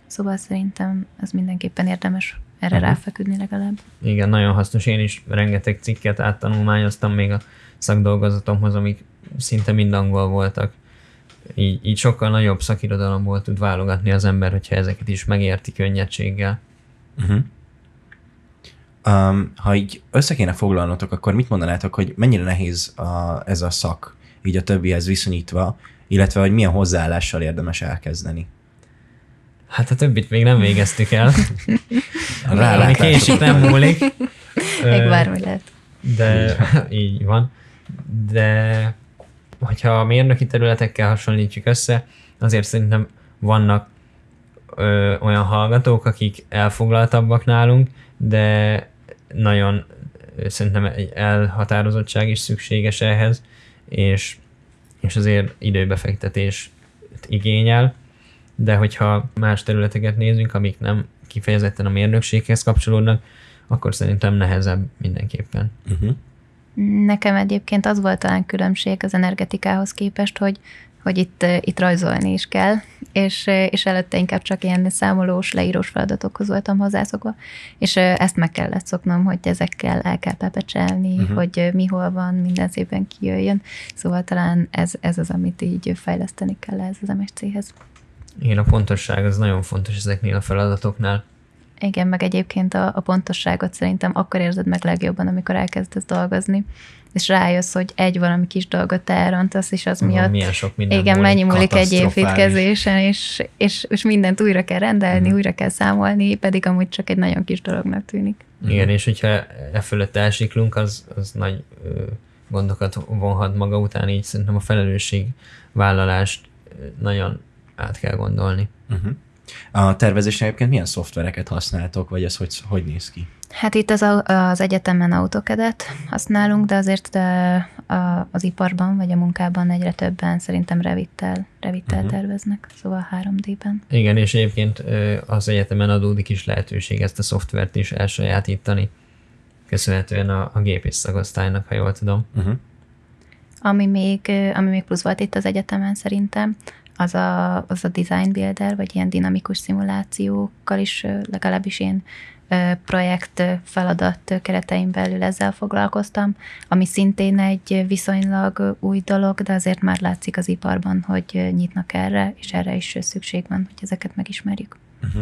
Szóval szerintem ez mindenképpen érdemes erre uh-huh. ráfeküdni legalább. Igen, nagyon hasznos. Én is rengeteg cikket áttanulmányoztam még a szakdolgozatomhoz, amik szinte mind angol voltak. Így, így sokkal nagyobb szakirodalomból tud válogatni az ember, hogyha ezeket is megérti könnyedséggel. Uh-huh. Um, ha így össze kéne foglalnotok, akkor mit mondanátok, hogy mennyire nehéz a, ez a szak, így a többihez viszonyítva, illetve hogy milyen hozzáállással érdemes elkezdeni? Hát a többit még nem végeztük el. Ami késik nem múlik. [LAUGHS] Még bármi lehet. De [LAUGHS] így van. De hogyha a mérnöki területekkel hasonlítjuk össze, azért szerintem vannak ö, olyan hallgatók, akik elfoglaltabbak nálunk, de nagyon szerintem egy elhatározottság is szükséges ehhez, és, és azért időbefektetést igényel, de hogyha más területeket nézünk, amik nem kifejezetten a mérnökséghez kapcsolódnak, akkor szerintem nehezebb mindenképpen. Uh-huh. Nekem egyébként az volt talán különbség az energetikához képest, hogy hogy itt, eh, itt rajzolni is kell, és, eh, és előtte inkább csak ilyen számolós, leírós feladatokhoz voltam hozzászokva, és eh, ezt meg kellett szoknom, hogy ezekkel el kell pepecselni, uh-huh. hogy mi hol van, minden szépen kijöjjön, szóval talán ez, ez az, amit így fejleszteni kell ez az MSC-hez. Igen, a pontosság az nagyon fontos ezeknél a feladatoknál. Igen, meg egyébként a, a pontosságot szerintem akkor érzed meg legjobban, amikor elkezdesz dolgozni, és rájössz, hogy egy valami kis dolgot elrontasz, és az miatt Milyen sok minden igen, mennyi múlik egy évítkezésen, és, és, és mindent újra kell rendelni, uh-huh. újra kell számolni, pedig amúgy csak egy nagyon kis dolognak tűnik. Igen, mhm. és hogyha e fölött elsiklunk, az, az nagy ö, gondokat vonhat maga után, így szerintem a felelősség vállalást nagyon át kell gondolni. Uh-huh. A tervezésnél egyébként milyen szoftvereket használtok, vagy ez hogy, hogy néz ki? Hát itt az, az egyetemen autokedet használunk, de azért de az iparban vagy a munkában egyre többen szerintem revittel, revittel uh-huh. terveznek, szóval 3D-ben. Igen, és egyébként az egyetemen adódik is lehetőség ezt a szoftvert is elsajátítani, köszönhetően a, a gépész szakosztálynak, ha jól tudom. Uh-huh. Ami még, ami még plusz volt itt az egyetemen szerintem, az a, az a design builder, vagy ilyen dinamikus szimulációkkal is, legalábbis én projekt feladat keretein belül ezzel foglalkoztam, ami szintén egy viszonylag új dolog, de azért már látszik az iparban, hogy nyitnak erre, és erre is szükség van, hogy ezeket megismerjük. Uh-huh.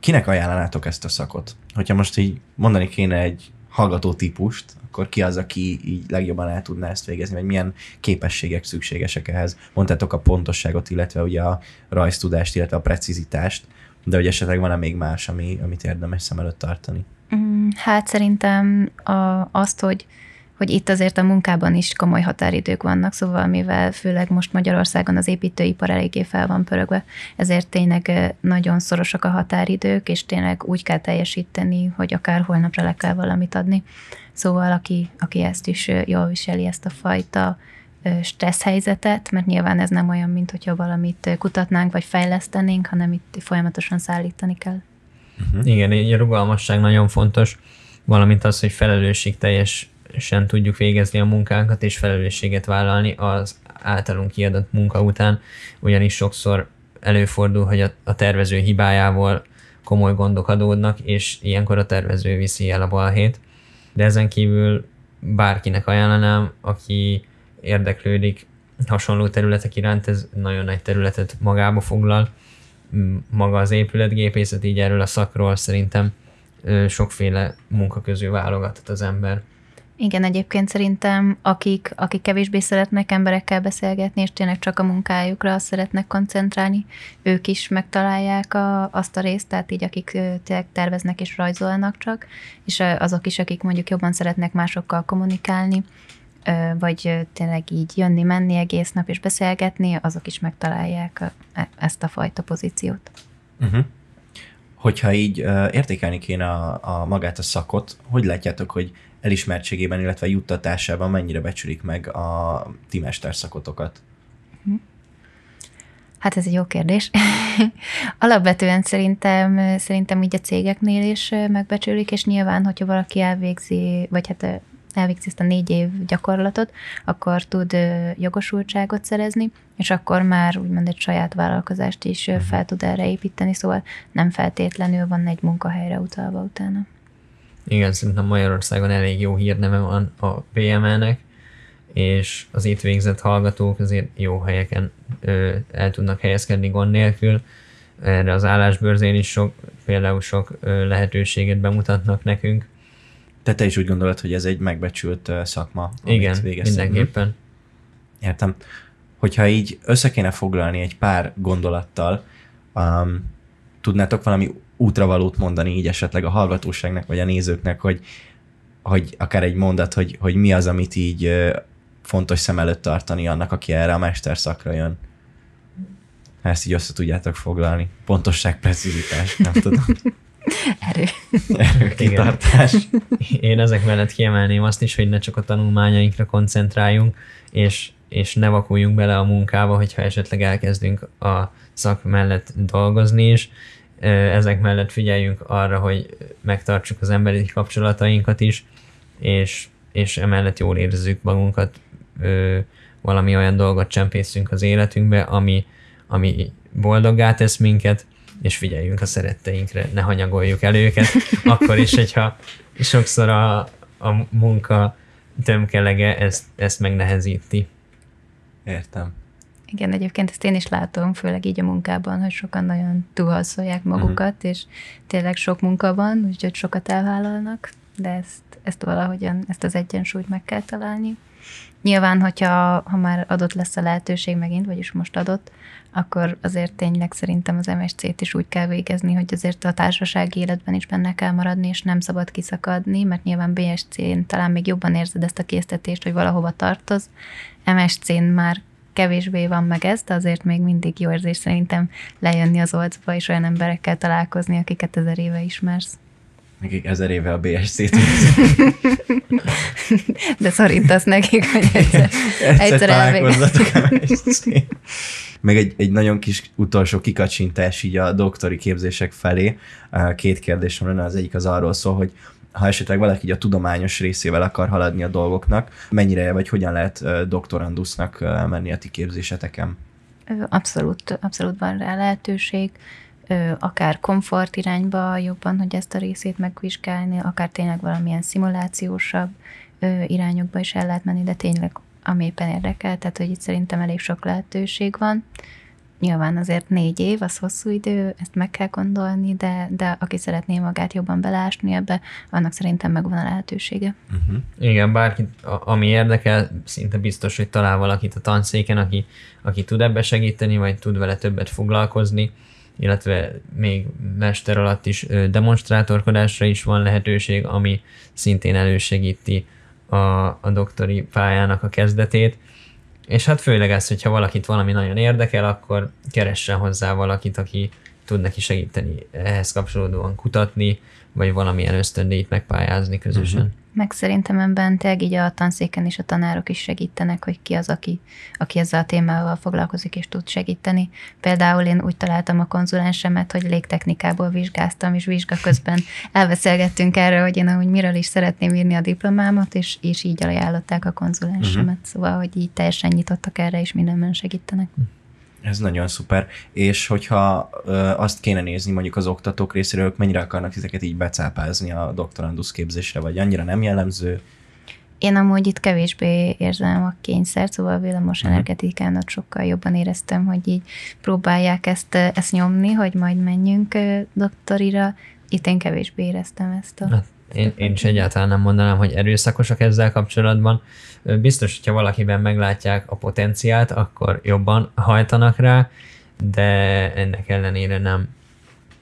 Kinek ajánlanátok ezt a szakot? Hogyha most így mondani kéne egy hallgató típust, akkor ki az, aki így legjobban el tudná ezt végezni, vagy milyen képességek szükségesek ehhez. Mondtátok a pontosságot, illetve ugye a rajztudást, illetve a precizitást, de hogy esetleg van-e még más, ami, amit érdemes szem előtt tartani? Mm, hát szerintem a, azt, hogy hogy itt azért a munkában is komoly határidők vannak, szóval mivel főleg most Magyarországon az építőipar eléggé fel van pörögve, ezért tényleg nagyon szorosak a határidők, és tényleg úgy kell teljesíteni, hogy akár holnapra le kell valamit adni. Szóval aki, aki ezt is jól viseli, ezt a fajta stressz helyzetet, mert nyilván ez nem olyan, mint hogyha valamit kutatnánk vagy fejlesztenénk, hanem itt folyamatosan szállítani kell. Uh-huh. Igen, egy rugalmasság nagyon fontos, valamint az, hogy felelősségteljes sem tudjuk végezni a munkánkat és felelősséget vállalni az általunk kiadott munka után, ugyanis sokszor előfordul, hogy a, a tervező hibájával komoly gondok adódnak, és ilyenkor a tervező viszi el a balhét. De ezen kívül bárkinek ajánlanám, aki érdeklődik hasonló területek iránt, ez nagyon nagy területet magába foglal. Maga az épületgépészet, így erről a szakról szerintem sokféle munka közül válogathat az ember. Igen, egyébként szerintem akik, akik kevésbé szeretnek emberekkel beszélgetni, és tényleg csak a munkájukra szeretnek koncentrálni, ők is megtalálják a, azt a részt, tehát így akik tényleg terveznek és rajzolnak csak, és azok is, akik mondjuk jobban szeretnek másokkal kommunikálni, vagy tényleg így jönni-menni egész nap és beszélgetni, azok is megtalálják e, ezt a fajta pozíciót. Uh-huh. Hogyha így értékelni kéne a, a magát a szakot, hogy látjátok, hogy elismertségében, illetve juttatásában mennyire becsülik meg a ti mesterszakotokat? Hát ez egy jó kérdés. [LAUGHS] Alapvetően szerintem, szerintem így a cégeknél is megbecsülik, és nyilván, hogyha valaki elvégzi, vagy hát elvégzi ezt a négy év gyakorlatot, akkor tud jogosultságot szerezni, és akkor már úgymond egy saját vállalkozást is mhm. fel tud erre építeni, szóval nem feltétlenül van egy munkahelyre utalva utána igen, szerintem Magyarországon elég jó hírneve van a PML-nek, és az itt végzett hallgatók azért jó helyeken ö, el tudnak helyezkedni gond nélkül. Erre az állásbőrzén is sok, például sok ö, lehetőséget bemutatnak nekünk. Tehát te is úgy gondolod, hogy ez egy megbecsült ö, szakma, Igen, hm? mindenképpen. Hm. Értem. Hogyha így össze kéne foglalni egy pár gondolattal, um, tudnátok valami útravalót mondani így esetleg a hallgatóságnak vagy a nézőknek, hogy, hogy akár egy mondat, hogy, hogy mi az, amit így fontos szem előtt tartani annak, aki erre a mesterszakra jön. Ha ezt így össze tudjátok foglalni. Pontosság, precizitás, nem tudom. [LAUGHS] Erő. Erő, [LAUGHS] kitartás. Igen. Én ezek mellett kiemelném azt is, hogy ne csak a tanulmányainkra koncentráljunk, és, és ne vakuljunk bele a munkába, hogyha esetleg elkezdünk a szak mellett dolgozni is, ezek mellett figyeljünk arra, hogy megtartsuk az emberi kapcsolatainkat is, és, és emellett jól érezzük magunkat, ö, valami olyan dolgot csempészünk az életünkbe, ami, ami boldoggá tesz minket, és figyeljünk a szeretteinkre, ne hanyagoljuk el őket, [LAUGHS] akkor is, hogyha sokszor a, a munka tömkelege ezt, ezt megnehezíti. Értem. Igen, egyébként ezt én is látom, főleg így a munkában, hogy sokan nagyon túlhasszolják mhm. magukat, uh-huh. és tényleg sok munka van, úgyhogy sokat elvállalnak, de ezt, ezt valahogyan, ezt az egyensúlyt meg kell találni. Nyilván, hogyha ha már adott lesz a lehetőség megint, vagyis most adott, akkor azért tényleg szerintem az MSC-t is úgy kell végezni, hogy azért a társasági életben is benne kell maradni, és nem szabad kiszakadni, mert nyilván BSC-n talán még jobban érzed ezt a késztetést, hogy valahova tartoz. MSC-n már kevésbé van meg ez, de azért még mindig jó érzés szerintem lejönni az olcba, és olyan emberekkel találkozni, akiket ezer éve ismersz. Nekik ezer éve a BSC-t. [LAUGHS] de szorítasz nekik, hogy egyszer, Igen, egyszer, egyszer Meg egy, egy nagyon kis utolsó kikacsintás így a doktori képzések felé. Két kérdésem lenne, az egyik az arról szól, hogy ha esetleg valaki a tudományos részével akar haladni a dolgoknak, mennyire vagy hogyan lehet doktorandusznak menni a ti képzéseteken? Abszolút, abszolút van rá lehetőség, akár komfort irányba jobban, hogy ezt a részét megvizsgálni, akár tényleg valamilyen szimulációsabb irányokba is el lehet menni, de tényleg ami éppen érdekel, tehát hogy itt szerintem elég sok lehetőség van nyilván azért négy év, az hosszú idő, ezt meg kell gondolni, de, de aki szeretné magát jobban belásni ebbe, annak szerintem megvan a lehetősége. Uh-huh. Igen, bárki, ami érdekel, szinte biztos, hogy talál valakit a tanszéken, aki, aki tud ebbe segíteni, vagy tud vele többet foglalkozni, illetve még mester alatt is demonstrátorkodásra is van lehetőség, ami szintén elősegíti a, a doktori pályának a kezdetét és hát főleg ez, hogyha valakit valami nagyon érdekel, akkor keressen hozzá valakit, aki tud neki segíteni ehhez kapcsolódóan kutatni, vagy valamilyen ösztöndét megpályázni közösen. Uh-huh. Meg szerintem ebben tényleg így a tanszéken is a tanárok is segítenek, hogy ki az, aki, aki ezzel a témával foglalkozik és tud segíteni. Például én úgy találtam a konzulensemet, hogy légtechnikából vizsgáztam, és vizsga közben [LAUGHS] elbeszélgettünk erről, hogy én ahogy miről is szeretném írni a diplomámat, és, és így ajánlották a konzulensemet. Uh-huh. Szóval, hogy így teljesen nyitottak erre, és mindenben segítenek. Uh-huh. Ez nagyon szuper. És hogyha ö, azt kéne nézni mondjuk az oktatók részéről, ők mennyire akarnak ezeket így becápázni a doktorandusz képzésre, vagy annyira nem jellemző? Én amúgy itt kevésbé érzem a kényszert, szóval a villamos mhm. energetikán ott sokkal jobban éreztem, hogy így próbálják ezt, ezt nyomni, hogy majd menjünk doktorira. Itt én kevésbé éreztem ezt a... Hát én, én is egyáltalán nem mondanám, hogy erőszakosak ezzel kapcsolatban. Biztos, hogyha valakiben meglátják a potenciált, akkor jobban hajtanak rá, de ennek ellenére nem,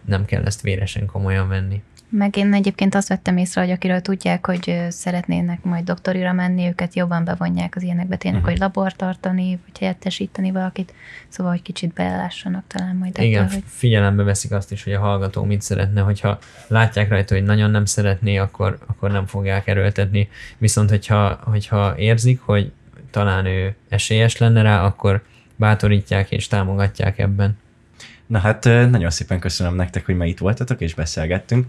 nem kell ezt véresen komolyan venni. Meg én egyébként azt vettem észre, hogy akiről tudják, hogy szeretnének majd doktorira menni, őket jobban bevonják az ilyenekbe tényleg, uh-huh. hogy labor tartani, vagy helyettesíteni valakit, szóval, hogy kicsit belelássanak talán majd. Igen, ettől, hogy... figyelembe veszik azt is, hogy a hallgató mit szeretne, hogyha látják rajta, hogy nagyon nem szeretné, akkor, akkor nem fogják erőltetni, viszont hogyha, hogyha érzik, hogy talán ő esélyes lenne rá, akkor bátorítják és támogatják ebben. Na hát nagyon szépen köszönöm nektek, hogy ma itt voltatok és beszélgettünk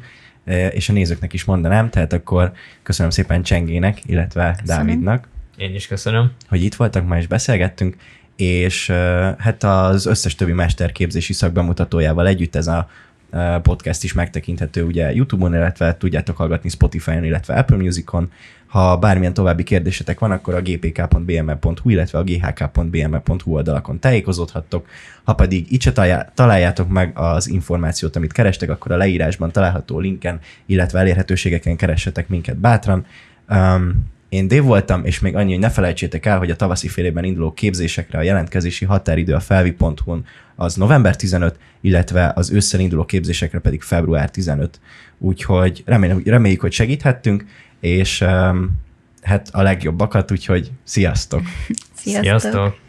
és a nézőknek is mondanám, tehát akkor köszönöm szépen Csengének, illetve köszönöm. Dávidnak. Én is köszönöm. Hogy itt voltak, ma is beszélgettünk, és hát az összes többi mesterképzési szakbemutatójával együtt ez a podcast is megtekinthető ugye YouTube-on, illetve tudjátok hallgatni Spotify-on, illetve Apple Music-on. Ha bármilyen további kérdésetek van, akkor a gpk.bme.hu, illetve a ghk.bme.hu oldalakon tájékozódhattok. Ha pedig itt se találjátok meg az információt, amit kerestek, akkor a leírásban található linken, illetve elérhetőségeken keressetek minket bátran. Um, én Dév voltam, és még annyi, hogy ne felejtsétek el, hogy a tavaszi félében induló képzésekre a jelentkezési határidő a felvi.hu-n az november 15, illetve az ősszel induló képzésekre pedig február 15. Úgyhogy remélem, reméljük, hogy segíthettünk, és um, hát a legjobbakat, úgyhogy sziasztok! Sziasztok! sziasztok.